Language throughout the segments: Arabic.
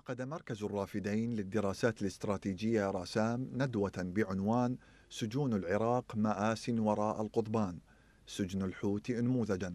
عقد مركز الرافدين للدراسات الاستراتيجية رسام ندوة بعنوان سجون العراق مآس وراء القضبان سجن الحوت أنموذجا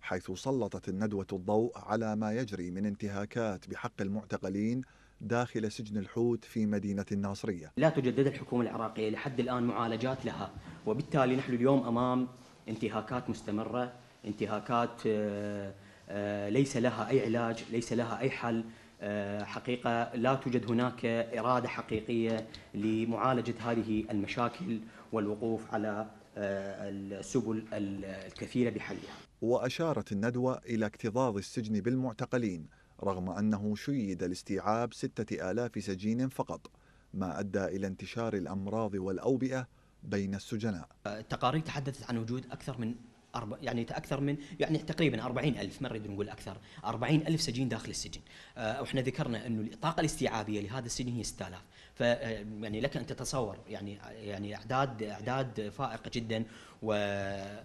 حيث سلطت الندوة الضوء على ما يجري من انتهاكات بحق المعتقلين داخل سجن الحوت في مدينة الناصرية لا تجدد الحكومة العراقية لحد الآن معالجات لها وبالتالي نحن اليوم أمام انتهاكات مستمرة انتهاكات آه، آه، ليس لها أي علاج ليس لها أي حل آه، حقيقه لا توجد هناك اراده حقيقيه لمعالجه هذه المشاكل والوقوف على آه، السبل الكثيره بحلها. واشارت الندوه الى اكتظاظ السجن بالمعتقلين رغم انه شيد لاستيعاب 6000 سجين فقط ما ادى الى انتشار الامراض والاوبئه بين السجناء. التقارير آه، تحدثت عن وجود اكثر من أربع يعني أكثر من يعني تقريبا 40 ألف ما نريد نقول أكثر 40 ألف سجين داخل السجن آه، وإحنا ذكرنا أنه الطاقة الاستيعابية لهذا السجن هي 6000 ف آه، يعني لك أن تتصور يعني يعني أعداد أعداد فائقة جدا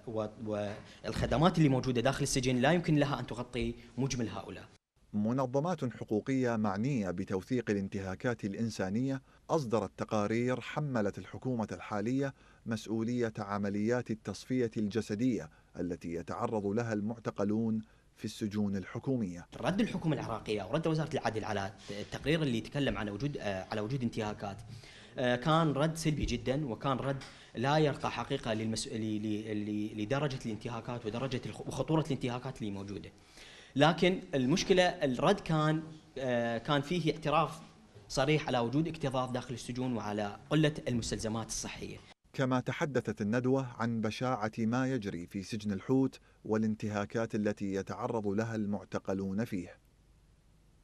والخدمات اللي موجودة داخل السجن لا يمكن لها أن تغطي مجمل هؤلاء منظمات حقوقية معنية بتوثيق الانتهاكات الإنسانية أصدرت تقارير حملت الحكومة الحالية مسؤولية عمليات التصفية الجسدية التي يتعرض لها المعتقلون في السجون الحكومية رد الحكومة العراقية أو رد وزارة العدل على التقرير اللي يتكلم عن وجود آه، على وجود انتهاكات آه، كان رد سلبي جدا وكان رد لا يرقى حقيقة للمس... ل... ل... لدرجة الانتهاكات ودرجة وخطورة الانتهاكات اللي موجودة لكن المشكله الرد كان آه، كان فيه اعتراف صريح على وجود اكتظاظ داخل السجون وعلى قله المستلزمات الصحيه. كما تحدثت الندوه عن بشاعه ما يجري في سجن الحوت والانتهاكات التي يتعرض لها المعتقلون فيه.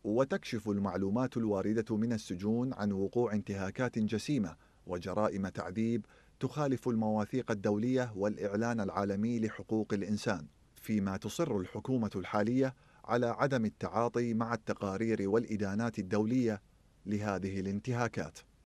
وتكشف المعلومات الوارده من السجون عن وقوع انتهاكات جسيمه وجرائم تعذيب تخالف المواثيق الدوليه والاعلان العالمي لحقوق الانسان. فيما تصر الحكومة الحالية على عدم التعاطي مع التقارير والإدانات الدولية لهذه الانتهاكات